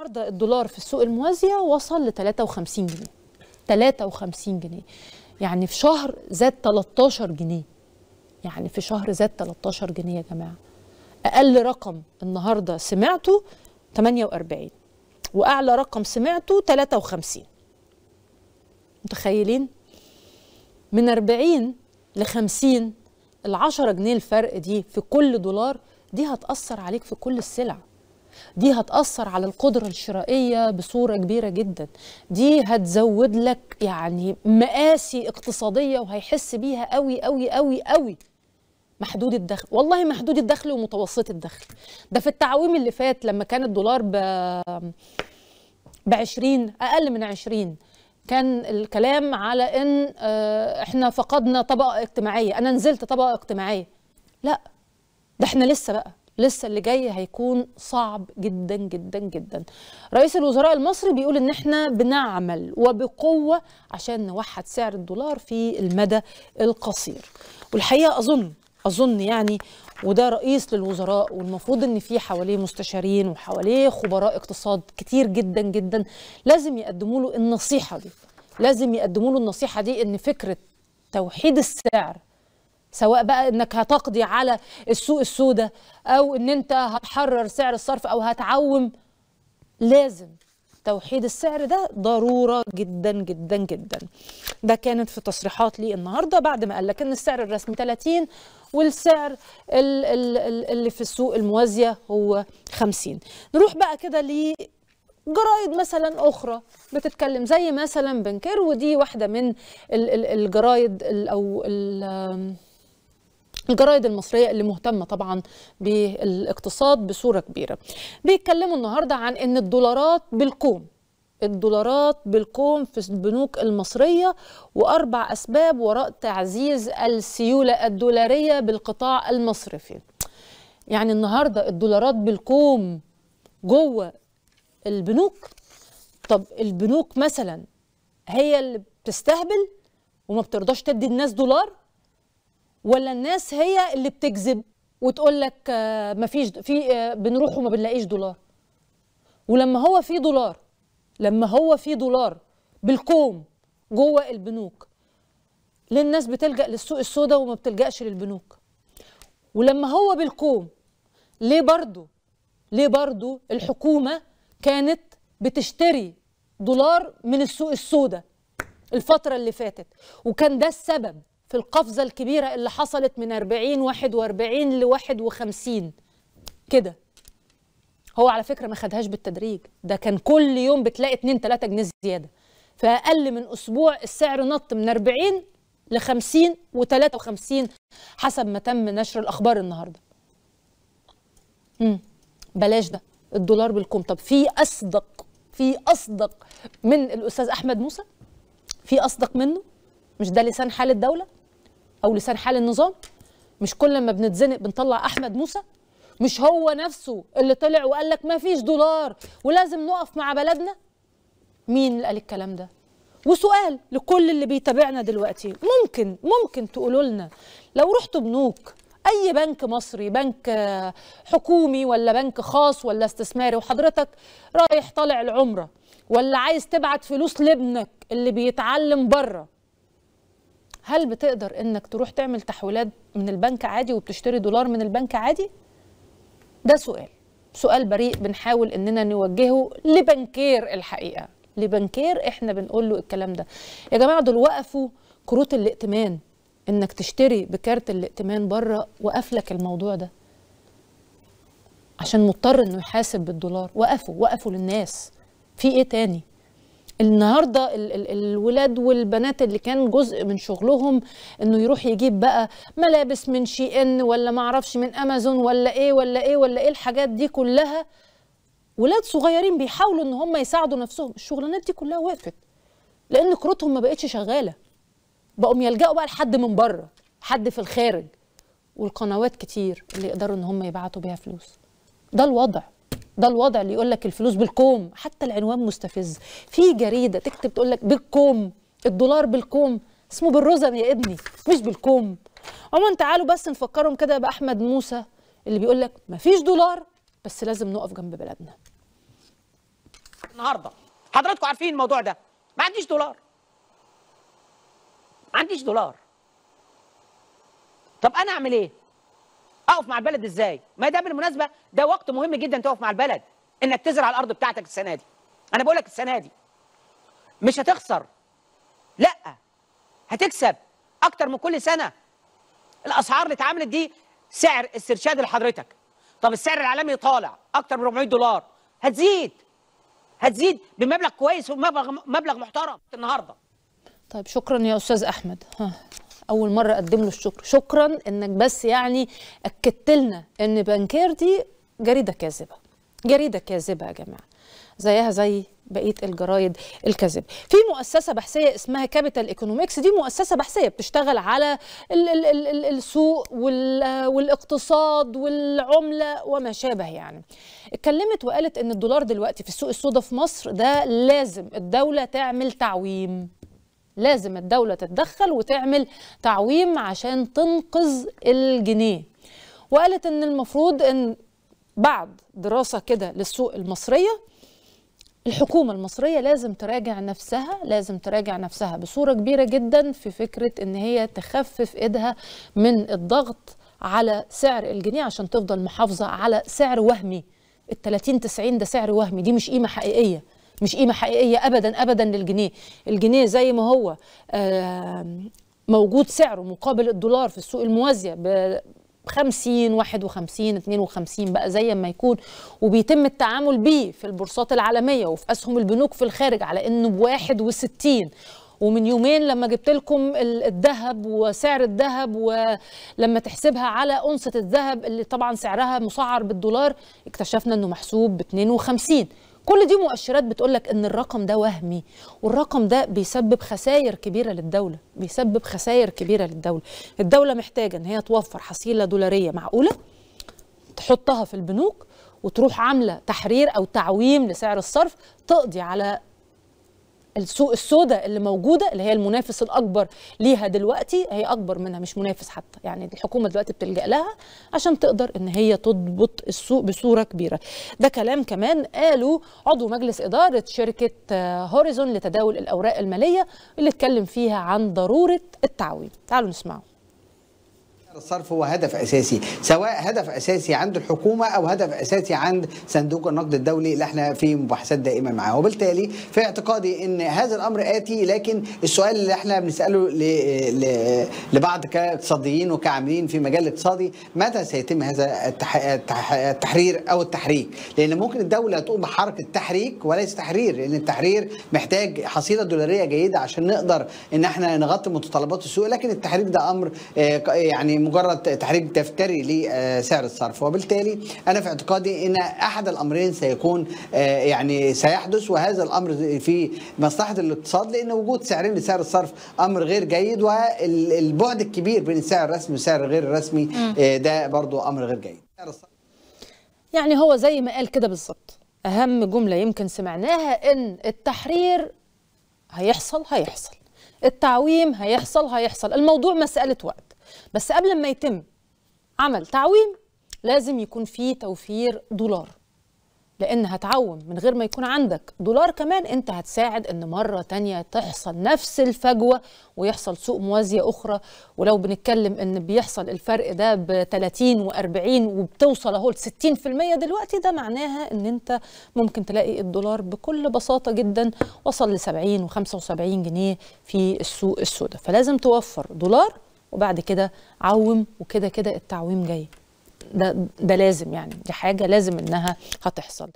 النهارده الدولار في السوق الموازيه وصل ل 53 جنيه 53 جنيه يعني في شهر زاد 13 جنيه يعني في شهر زاد 13 جنيه يا جماعه اقل رقم النهارده سمعته 48 واعلى رقم سمعته 53 متخيلين من 40 ل 50 ال 10 جنيه الفرق دي في كل دولار دي هتاثر عليك في كل السلع دي هتأثر على القدرة الشرائية بصورة كبيرة جدا دي هتزود لك يعني مقاسي اقتصادية وهيحس بيها قوي قوي قوي قوي محدود الدخل والله محدود الدخل ومتوسط الدخل ده في التعويم اللي فات لما كان الدولار ب بعشرين 20 اقل من 20 كان الكلام على ان آه، احنا فقدنا طبقه اجتماعيه انا نزلت طبقه اجتماعيه لا ده احنا لسه بقى لسه اللي جاي هيكون صعب جدا جدا جدا رئيس الوزراء المصري بيقول ان احنا بنعمل وبقوه عشان نوحد سعر الدولار في المدى القصير والحقيقه اظن اظن يعني وده رئيس للوزراء والمفروض ان في حواليه مستشارين وحواليه خبراء اقتصاد كتير جدا جدا لازم يقدموا له النصيحه دي لازم يقدموا له النصيحه دي ان فكره توحيد السعر سواء بقى انك هتقضي على السوق السوداء او ان انت هتحرر سعر الصرف او هتعوم لازم توحيد السعر ده ضروره جدا جدا جدا ده كانت في تصريحات لي النهارده بعد ما قال لك ان السعر الرسمي 30 والسعر اللي في السوق الموازيه هو 50 نروح بقى كده ل جرايد مثلا اخرى بتتكلم زي مثلا بنكر ودي واحده من الجرايد او الجرايد المصرية اللي مهتمة طبعا بالاقتصاد بصورة كبيرة بيتكلموا النهاردة عن ان الدولارات بالكوم الدولارات بالكوم في البنوك المصرية وأربع أسباب وراء تعزيز السيولة الدولارية بالقطاع المصرفي يعني النهاردة الدولارات بالكوم جوه البنوك طب البنوك مثلا هي اللي بتستهبل وما بترضاش تدي الناس دولار ولا الناس هي اللي بتكذب وتقول لك آه، مفيش في آه، بنروح وما بنلاقيش دولار ولما هو في دولار لما هو في دولار بالكوم جوه البنوك ليه الناس بتلجأ للسوق السوداء وما بتلجأش للبنوك ولما هو بالكوم ليه برضو ليه برضو الحكومة كانت بتشتري دولار من السوق السوداء الفترة اللي فاتت وكان ده السبب في القفزة الكبيرة اللي حصلت من 40 41 ل 51 كده هو على فكرة ما خدهاش بالتدريج ده كان كل يوم بتلاقي 2 3 جنيه زيادة فأقل من أسبوع السعر نط من 40 ل 50 و53 حسب ما تم نشر الأخبار النهاردة بلاش ده الدولار بالكم طب في أصدق في أصدق من الأستاذ أحمد موسى في أصدق منه مش ده لسان حال الدولة او لسان حال النظام مش كل ما بنتزنق بنطلع احمد موسى مش هو نفسه اللي طلع وقال لك ما فيش دولار ولازم نقف مع بلدنا مين اللي قال الكلام ده وسؤال لكل اللي بيتابعنا دلوقتي ممكن ممكن تقولوا لنا لو رحتوا بنوك اي بنك مصري بنك حكومي ولا بنك خاص ولا استثماري وحضرتك رايح طالع العمره ولا عايز تبعت فلوس لابنك اللي بيتعلم بره هل بتقدر انك تروح تعمل تحويلات من البنك عادي وبتشتري دولار من البنك عادي ده سؤال سؤال بريء بنحاول اننا نوجهه لبنكير الحقيقه لبنكير احنا بنقول له الكلام ده يا جماعه دول وقفوا كروت الائتمان انك تشتري بكارت الائتمان بره وقف لك الموضوع ده عشان مضطر انه يحاسب بالدولار وقفوا وقفوا للناس في ايه تاني النهارده الولاد والبنات اللي كان جزء من شغلهم انه يروح يجيب بقى ملابس من شي ان ولا معرفش من امازون ولا ايه ولا ايه ولا ايه الحاجات دي كلها ولاد صغيرين بيحاولوا ان هم يساعدوا نفسهم الشغلانات دي كلها وقفت لان كروتهم ما بقتش شغاله بقوا يلجأوا بقى لحد من بره حد في الخارج والقنوات كتير اللي يقدروا ان هم يبعتوا بيها فلوس ده الوضع ده الوضع اللي يقول لك الفلوس بالكوم حتى العنوان مستفز في جريده تكتب تقول لك بالكوم الدولار بالكوم اسمه بالرزم يا ابني مش بالكوم عموما تعالوا بس نفكرهم كده باحمد موسى اللي بيقول لك مفيش دولار بس لازم نقف جنب بلدنا النهارده حضراتكم عارفين الموضوع ده ما عنديش دولار ما عنديش دولار طب انا اعمل ايه اقف مع البلد ازاي ما ده بالمناسبه ده وقت مهم جدا تقف مع البلد انك تزرع الارض بتاعتك السنه دي انا بقول لك السنه دي مش هتخسر لا هتكسب اكتر من كل سنه الاسعار اللي اتعملت دي سعر استرشاد لحضرتك طب السعر العالمي طالع اكتر من 400 دولار هتزيد هتزيد بمبلغ كويس ومبلغ مبلغ محترم النهارده طيب شكرا يا استاذ احمد ها. اول مره اقدم له الشكر شكرا انك بس يعني اكدت لنا ان بنكير دي جريده كاذبه جريده كاذبه يا جماعه زيها زي بقيه الجرايد الكاذبه. في مؤسسه بحثيه اسمها كابيتال ايكونومكس دي مؤسسه بحثيه بتشتغل على ال ال ال السوق والاقتصاد والعمله وما شابه يعني. اتكلمت وقالت ان الدولار دلوقتي في السوق السوداء في مصر ده لازم الدوله تعمل تعويم. لازم الدولة تتدخل وتعمل تعويم عشان تنقذ الجنيه وقالت ان المفروض ان بعد دراسة كده للسوق المصرية الحكومة المصرية لازم تراجع نفسها لازم تراجع نفسها بصورة كبيرة جدا في فكرة ان هي تخفف ايدها من الضغط على سعر الجنيه عشان تفضل محافظة على سعر وهمي ال 30 90 ده سعر وهمي دي مش قيمة حقيقية مش قيمه حقيقيه ابدا ابدا للجنيه الجنيه زي ما هو آه، موجود سعره مقابل الدولار في السوق الموازيه ب 50 51 52 بقى زي ما يكون وبيتم التعامل بيه في البورصات العالميه وفي اسهم البنوك في الخارج على انه ب 61 ومن يومين لما جبت لكم الذهب وسعر الذهب ولما تحسبها على أنصة الذهب اللي طبعا سعرها مسعر بالدولار اكتشفنا انه محسوب ب 52 كل دي مؤشرات بتقول لك ان الرقم ده وهمي والرقم ده بيسبب خسائر كبيره للدوله بيسبب خسائر كبيره للدوله الدوله محتاجه ان هي توفر حصيله دولاريه معقوله تحطها في البنوك وتروح عامله تحرير او تعويم لسعر الصرف تقضي على السوق السوداء اللي موجوده اللي هي المنافس الاكبر ليها دلوقتي هي اكبر منها مش منافس حتى يعني الحكومه دلوقتي بتلجا لها عشان تقدر ان هي تضبط السوق بصوره كبيره ده كلام كمان قالوا عضو مجلس اداره شركه آه، هوريزون لتداول الاوراق الماليه اللي اتكلم فيها عن ضروره التعويم تعالوا نسمعه الصرف هو هدف اساسي سواء هدف اساسي عند الحكومه او هدف اساسي عند صندوق النقد الدولي اللي احنا في مباحثات دائمه معاه وبالتالي في اعتقادي ان هذا الامر اتي لكن السؤال اللي احنا بنساله لبعض كاقتصاديين وكعاملين في مجال الاقتصادي متى سيتم هذا التحرير او التحريك لان ممكن الدوله تقوم بحركه تحريك وليس تحرير لان التحرير محتاج حصيله دولاريه جيده عشان نقدر ان احنا نغطي متطلبات السوق لكن التحريك ده امر آه، يعني مجرد تحريك دفتري لسعر الصرف وبالتالي انا في اعتقادي ان احد الامرين سيكون آه، يعني سيحدث وهذا الامر في مصلحه الاقتصاد لان وجود سعرين لسعر الصرف امر غير جيد والبعد الكبير بين السعر الرسمي والسعر غير الرسمي آه، ده برضو امر غير جيد يعني هو زي ما قال كده بالظبط اهم جمله يمكن سمعناها ان التحرير هيحصل هيحصل التعويم هيحصل هيحصل الموضوع مساله وقت بس قبل ما يتم عمل تعويم لازم يكون في توفير دولار لان هتعوم من غير ما يكون عندك دولار كمان انت هتساعد ان مره تانية تحصل نفس الفجوه ويحصل سوق موازيه اخرى ولو بنتكلم ان بيحصل الفرق ده ب 30 و40 وبتوصل اهو ل 60% دلوقتي ده معناها ان انت ممكن تلاقي الدولار بكل بساطه جدا وصل ل 70 و75 جنيه في السوق السوداء فلازم توفر دولار وبعد كده عوم وكده كده التعويم جاي ده ده لازم يعني دي حاجه لازم انها هتحصل